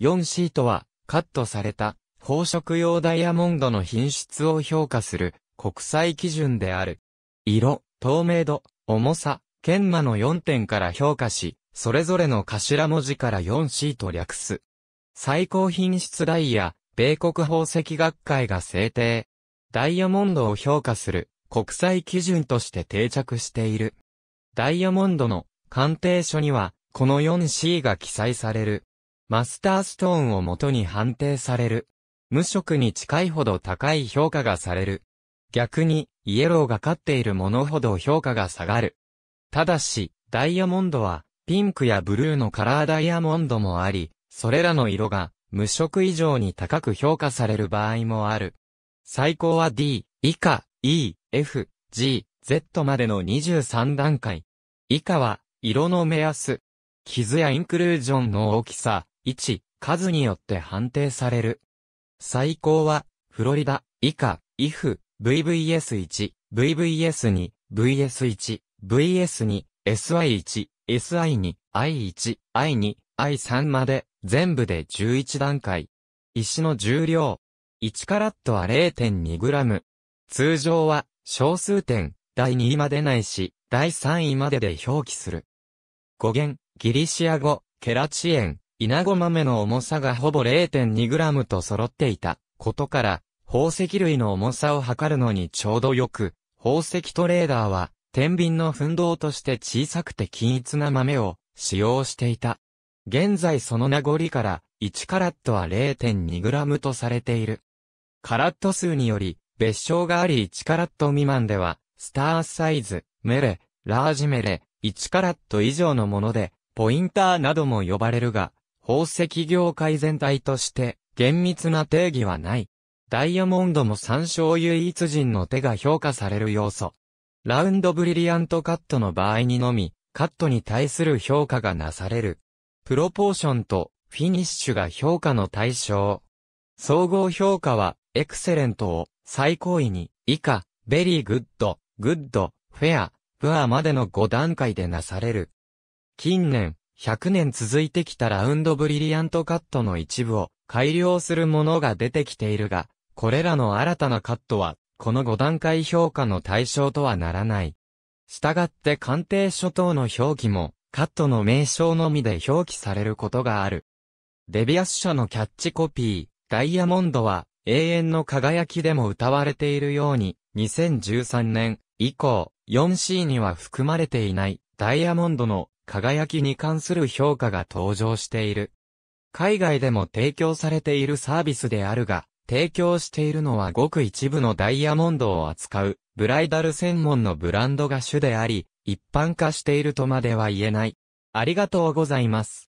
4シートは、カットされた、宝飾用ダイヤモンドの品質を評価する、国際基準である。色、透明度、重さ、研磨の4点から評価し、それぞれの頭文字から4シート略す。最高品質ダイヤ、米国宝石学会が制定。ダイヤモンドを評価する国際基準として定着している。ダイヤモンドの鑑定書には、この 4C が記載される。マスターストーンをもとに判定される。無色に近いほど高い評価がされる。逆に、イエローが勝っているものほど評価が下がる。ただし、ダイヤモンドは、ピンクやブルーのカラーダイヤモンドもあり、それらの色が、無色以上に高く評価される場合もある。最高は D、以下、E、F、G、Z までの23段階。以下は、色の目安。傷やインクルージョンの大きさ、一、数によって判定される。最高は、フロリダ、以下、if、vvs1、vvs2、vs1、vs2、sy1、si2、i1、i2、i3 まで、全部で11段階。石の重量。1カラットは0 2ム。通常は、小数点、第2位までないし、第3位までで表記する。語源、ギリシア語、ケラチエン、稲子豆の重さがほぼ 0.2g と揃っていたことから、宝石類の重さを測るのにちょうどよく、宝石トレーダーは、天秤の奮闘として小さくて均一な豆を使用していた。現在その名残から、1カラットは 0.2g とされている。カラット数により、別称があり1カラット未満では、スターサイズ、メレ、ラージメレ、1カラット以上のもので、ポインターなども呼ばれるが、宝石業界全体として厳密な定義はない。ダイヤモンドも参照唯一人の手が評価される要素。ラウンドブリリアントカットの場合にのみ、カットに対する評価がなされる。プロポーションとフィニッシュが評価の対象。総合評価は、エクセレントを最高位に、以下、ベリーグッド、グッド、フェア、プアまでの5段階でなされる。近年、100年続いてきたラウンドブリリアントカットの一部を改良するものが出てきているが、これらの新たなカットは、この5段階評価の対象とはならない。したがって鑑定書等の表記も、カットの名称のみで表記されることがある。デビアス社のキャッチコピー、ダイヤモンドは、永遠の輝きでも歌われているように、2013年以降、4C には含まれていない、ダイヤモンドの輝きに関する評価が登場している。海外でも提供されているサービスであるが、提供しているのはごく一部のダイヤモンドを扱う、ブライダル専門のブランドが主であり、一般化しているとまでは言えない。ありがとうございます。